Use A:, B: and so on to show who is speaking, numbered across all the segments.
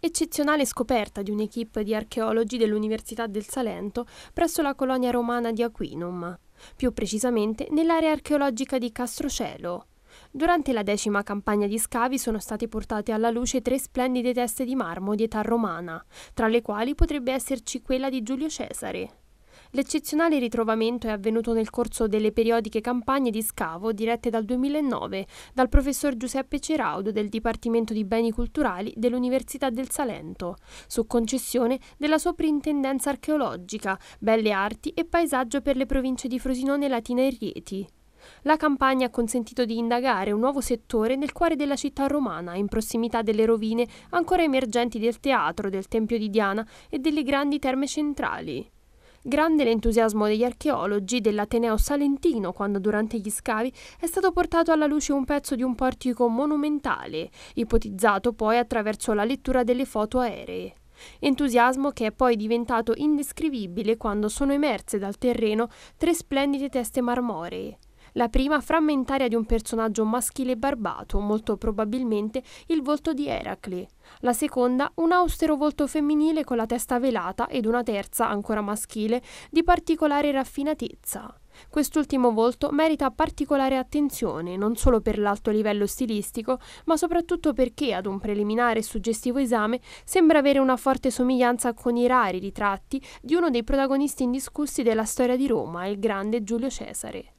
A: Eccezionale scoperta di un'equipe di archeologi dell'Università del Salento presso la colonia romana di Aquinum, più precisamente nell'area archeologica di Castrocelo. Durante la decima campagna di scavi sono state portate alla luce tre splendide teste di marmo di età romana, tra le quali potrebbe esserci quella di Giulio Cesare. L'eccezionale ritrovamento è avvenuto nel corso delle periodiche campagne di scavo dirette dal 2009 dal professor Giuseppe Ceraudo del Dipartimento di Beni Culturali dell'Università del Salento, su concessione della Soprintendenza Archeologica, Belle Arti e Paesaggio per le province di Frosinone, Latina e Rieti. La campagna ha consentito di indagare un nuovo settore nel cuore della città romana, in prossimità delle rovine ancora emergenti del teatro, del Tempio di Diana e delle grandi terme centrali. Grande l'entusiasmo degli archeologi dell'Ateneo Salentino quando durante gli scavi è stato portato alla luce un pezzo di un portico monumentale, ipotizzato poi attraverso la lettura delle foto aeree. Entusiasmo che è poi diventato indescrivibile quando sono emerse dal terreno tre splendide teste marmoree, la prima frammentaria di un personaggio maschile barbato, molto probabilmente il volto di Eracle. La seconda un austero volto femminile con la testa velata ed una terza, ancora maschile, di particolare raffinatezza. Quest'ultimo volto merita particolare attenzione, non solo per l'alto livello stilistico, ma soprattutto perché ad un preliminare e suggestivo esame sembra avere una forte somiglianza con i rari ritratti di uno dei protagonisti indiscussi della storia di Roma, il grande Giulio Cesare.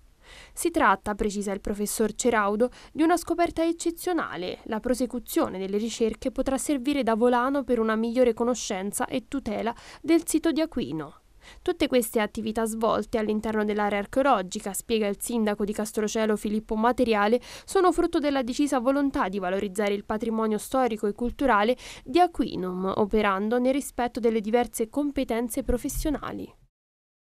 A: Si tratta, precisa il professor Ceraudo, di una scoperta eccezionale. La prosecuzione delle ricerche potrà servire da volano per una migliore conoscenza e tutela del sito di Aquino. Tutte queste attività svolte all'interno dell'area archeologica, spiega il sindaco di Castrocelo Filippo Materiale, sono frutto della decisa volontà di valorizzare il patrimonio storico e culturale di Aquinum, operando nel rispetto delle diverse competenze professionali.